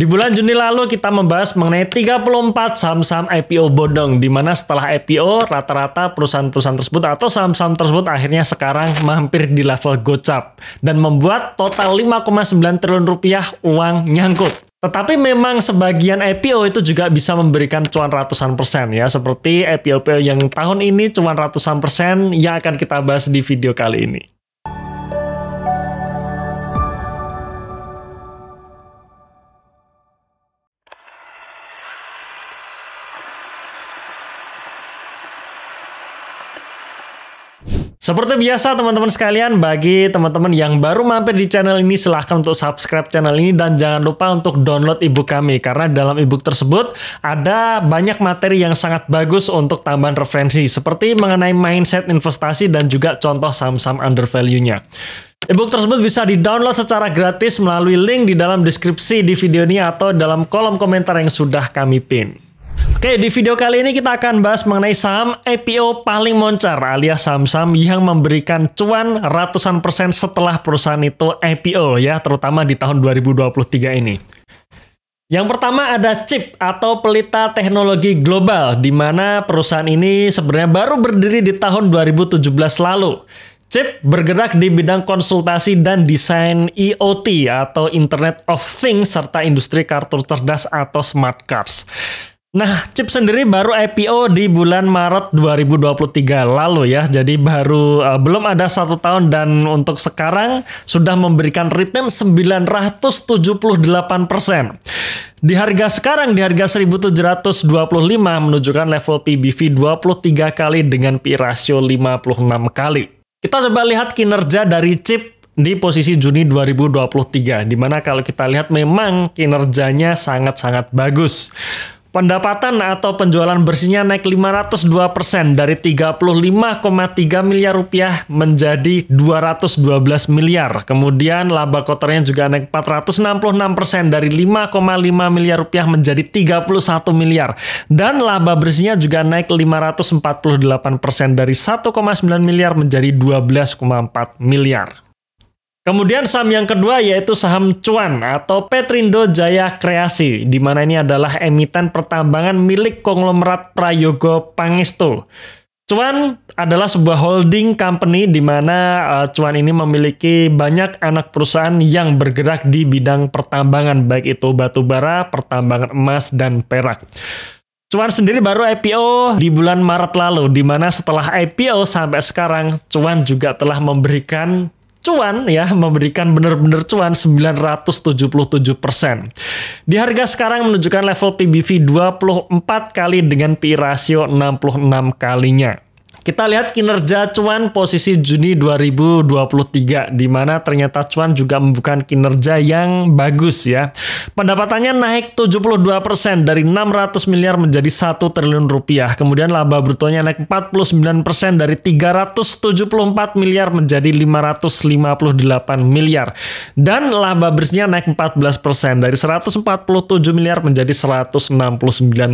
Di bulan Juni lalu kita membahas mengenai 34 saham-saham IPO bodong di mana setelah IPO rata-rata perusahaan-perusahaan tersebut atau saham-saham tersebut akhirnya sekarang mampir di level gocap dan membuat total 5,9 triliun rupiah uang nyangkut. Tetapi memang sebagian IPO itu juga bisa memberikan cuan ratusan persen ya, seperti IPO-IPO yang tahun ini cuan ratusan persen yang akan kita bahas di video kali ini. Seperti biasa teman-teman sekalian, bagi teman-teman yang baru mampir di channel ini, silahkan untuk subscribe channel ini dan jangan lupa untuk download ebook kami. Karena dalam ebook tersebut ada banyak materi yang sangat bagus untuk tambahan referensi, seperti mengenai mindset investasi dan juga contoh saham-saham under value-nya. Ebook tersebut bisa di-download secara gratis melalui link di dalam deskripsi di video ini atau dalam kolom komentar yang sudah kami pin. Oke, di video kali ini kita akan bahas mengenai saham IPO paling moncer alias saham-saham yang memberikan cuan ratusan persen setelah perusahaan itu IPO ya, terutama di tahun 2023 ini. Yang pertama ada chip atau pelita teknologi global, di mana perusahaan ini sebenarnya baru berdiri di tahun 2017 lalu. Chip bergerak di bidang konsultasi dan desain IoT atau Internet of Things serta industri kartu cerdas atau smart cards. Nah, Chip sendiri baru IPO di bulan Maret 2023 lalu ya, jadi baru uh, belum ada satu tahun dan untuk sekarang sudah memberikan return 978 persen. Di harga sekarang di harga 1725 menunjukkan level PBV 23 kali dengan P ratio 56 kali. Kita coba lihat kinerja dari chip di posisi Juni 2023 di mana kalau kita lihat memang kinerjanya sangat-sangat bagus. Pendapatan atau penjualan bersihnya naik 502% dari 35,3 miliar rupiah menjadi 212 miliar. Kemudian laba kotornya juga naik 466% dari 5,5 miliar rupiah menjadi 31 miliar. Dan laba bersihnya juga naik 548% dari 1,9 miliar menjadi 12,4 miliar. Kemudian saham yang kedua yaitu saham Cuan atau Petrindo Jaya Kreasi, di mana ini adalah emiten pertambangan milik konglomerat Prayogo Pangestu. Cuan adalah sebuah holding company di mana uh, eh, Cuan ini memiliki banyak anak perusahaan yang bergerak di bidang pertambangan baik itu batu bara, pertambangan emas dan perak. Cuan sendiri baru IPO di bulan Maret lalu di mana setelah IPO sampai sekarang Cuan juga telah memberikan cuan ya memberikan benar-benar cuan 977%. Di harga sekarang menunjukkan level PBV 24 kali dengan PI rasio 66 kalinya. Kita lihat kinerja cuan posisi Juni 2023 di mana ternyata cuan juga membuka kinerja yang bagus ya. Pendapatannya naik 72% dari 600 miliar menjadi 1 triliun rupiah. Kemudian laba brutonya naik 49% dari 374 miliar menjadi 558 miliar. Dan laba bersihnya naik 14% dari 147 miliar menjadi 169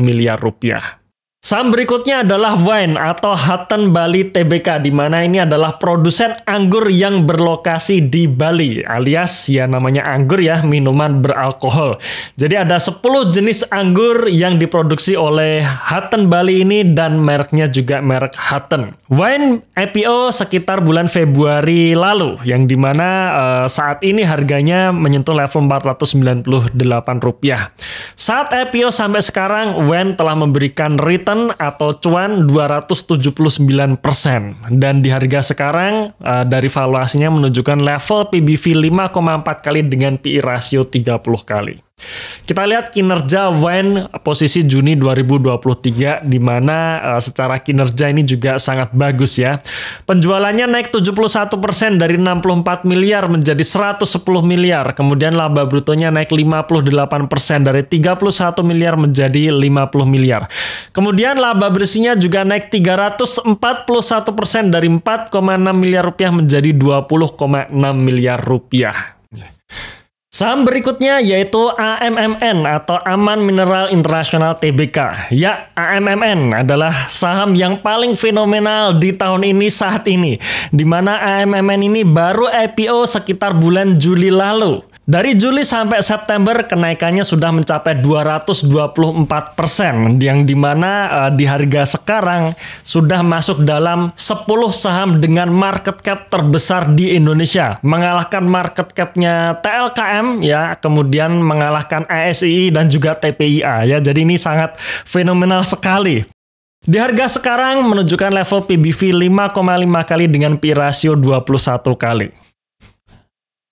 miliar rupiah. Saham berikutnya adalah Wine atau Hutton Bali Tbk di mana ini adalah produsen anggur yang berlokasi di Bali alias ya namanya anggur ya minuman beralkohol. Jadi ada 10 jenis anggur yang diproduksi oleh Hutton Bali ini dan mereknya juga merek Hutton. Wine IPO sekitar bulan Februari lalu yang dimana uh, eh, saat ini harganya menyentuh level 498 rupiah. Saat IPO sampai sekarang Wine telah memberikan return return atau cuan 279% dan di harga sekarang uh, dari valuasinya menunjukkan level PBV 5,4 kali dengan PI rasio 30 kali. Kita lihat kinerja Wen posisi Juni 2023 di mana uh, secara kinerja ini juga sangat bagus ya. Penjualannya naik 71% dari 64 miliar menjadi 110 miliar. Kemudian laba brutonya naik 58% dari 31 miliar menjadi 50 miliar. Kemudian laba bersihnya juga naik 341% dari 4,6 miliar rupiah menjadi 20,6 miliar rupiah. Saham berikutnya yaitu AMMN atau Aman Mineral Internasional Tbk. Ya, AMMN adalah saham yang paling fenomenal di tahun ini saat ini, di mana AMMN ini baru IPO sekitar bulan Juli lalu. Dari Juli sampai September kenaikannya sudah mencapai 224 persen, yang dimana uh, eh, di harga sekarang sudah masuk dalam 10 saham dengan market cap terbesar di Indonesia, mengalahkan market capnya TLKM ya, kemudian mengalahkan ASII dan juga TPIA ya. Jadi ini sangat fenomenal sekali. Di harga sekarang menunjukkan level PBV 5,5 kali dengan P rasio 21 kali.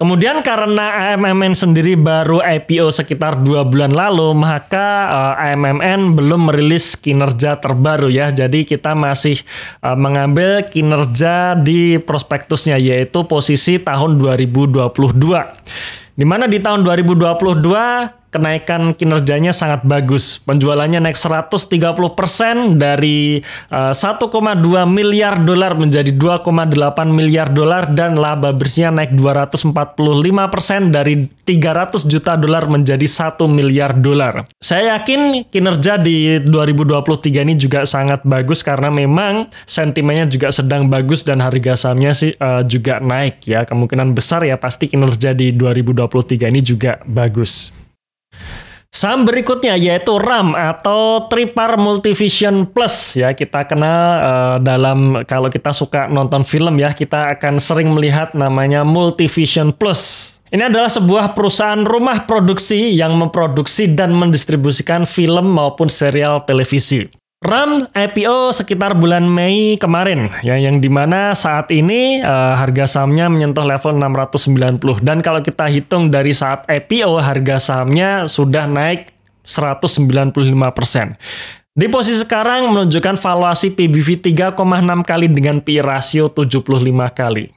Kemudian karena AMMN sendiri baru IPO sekitar dua bulan lalu, maka uh, eh, AMMN belum merilis kinerja terbaru ya. Jadi kita masih uh, mengambil kinerja di prospektusnya yaitu posisi tahun 2022. Di mana di tahun 2022 kenaikan kinerjanya sangat bagus. Penjualannya naik 130% dari uh, eh, 1,2 miliar dolar menjadi 2,8 miliar dolar dan laba bersihnya naik 245% dari 300 juta dolar menjadi 1 miliar dolar. Saya yakin kinerja di 2023 ini juga sangat bagus karena memang sentimennya juga sedang bagus dan harga sahamnya sih uh, juga naik ya. Kemungkinan besar ya pasti kinerja di 2023 ini juga bagus. Saham berikutnya yaitu RAM atau Tripar Multivision Plus ya kita kenal uh, eh, dalam kalau kita suka nonton film ya kita akan sering melihat namanya Multivision Plus. Ini adalah sebuah perusahaan rumah produksi yang memproduksi dan mendistribusikan film maupun serial televisi. RAM IPO sekitar bulan Mei kemarin ya yang dimana saat ini uh, harga sahamnya menyentuh level 690 dan kalau kita hitung dari saat IPO harga sahamnya sudah naik 195 Di posisi sekarang menunjukkan valuasi PBV 3,6 kali dengan PI rasio 75 kali.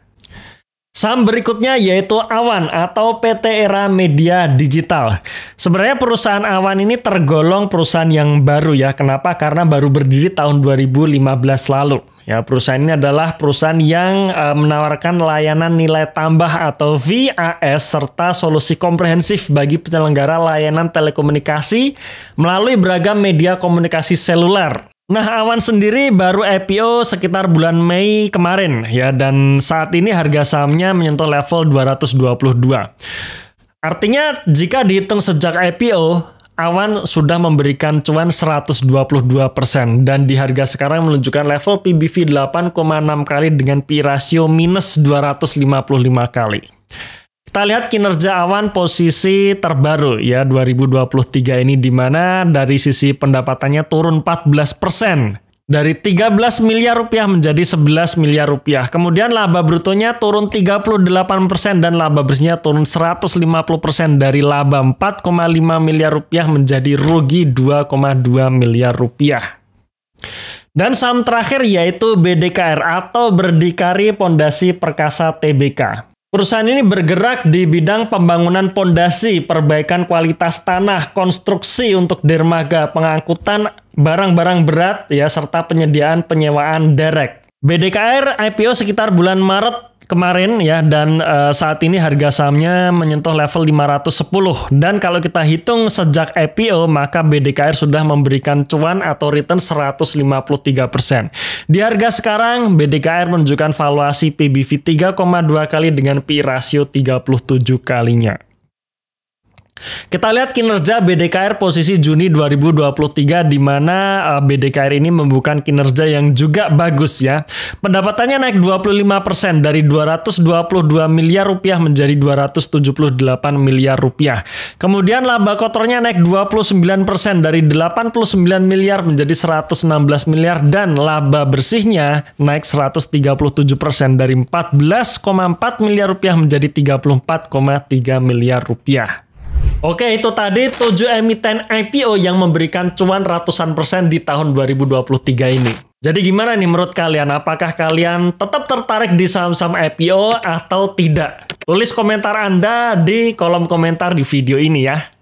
Saham berikutnya yaitu Awan atau PT Era Media Digital. Sebenarnya perusahaan Awan ini tergolong perusahaan yang baru ya. Kenapa? Karena baru berdiri tahun 2015 lalu. Ya, perusahaan ini adalah perusahaan yang e, menawarkan layanan nilai tambah atau VAS serta solusi komprehensif bagi penyelenggara layanan telekomunikasi melalui beragam media komunikasi seluler Nah, Awan sendiri baru IPO e sekitar bulan Mei kemarin ya dan saat ini harga sahamnya menyentuh level 222. Artinya jika dihitung sejak IPO, e Awan sudah memberikan cuan 122% dan di harga sekarang menunjukkan level PBV 8,6 kali dengan P rasio minus 255 kali. Kita lihat kinerja awan posisi terbaru ya 2023 ini di mana dari sisi pendapatannya turun 14 persen dari 13 miliar rupiah menjadi 11 miliar rupiah. Kemudian laba brutonya turun 38% dan laba bersihnya turun 150% dari laba 4,5 miliar rupiah menjadi rugi 2,2 miliar rupiah. Dan saham terakhir yaitu BDKR atau Berdikari Pondasi Perkasa TBK. Perusahaan ini bergerak di bidang pembangunan pondasi, perbaikan kualitas tanah, konstruksi untuk dermaga, pengangkutan barang-barang berat ya serta penyediaan penyewaan derek. BDKR IPO sekitar bulan Maret kemarin ya dan uh, saat ini harga sahamnya menyentuh level 510 dan kalau kita hitung sejak IPO maka BDKR sudah memberikan cuan atau return 153%. Di harga sekarang BDKR menunjukkan valuasi PBV 3,2 kali dengan P rasio 37 kalinya. Kita lihat kinerja BDKR posisi Juni 2023 di mana eh, BDKR ini membuka kinerja yang juga bagus ya. Pendapatannya naik 25% dari 222 miliar rupiah menjadi 278 miliar rupiah. Kemudian laba kotornya naik 29% dari 89 miliar menjadi 116 miliar dan laba bersihnya naik 137% dari 14,4 miliar rupiah menjadi 34,3 miliar rupiah. Oke, itu tadi 7 emiten IPO yang memberikan cuan ratusan persen di tahun 2023 ini. Jadi gimana nih menurut kalian? Apakah kalian tetap tertarik di saham-saham IPO atau tidak? Tulis komentar Anda di kolom komentar di video ini ya.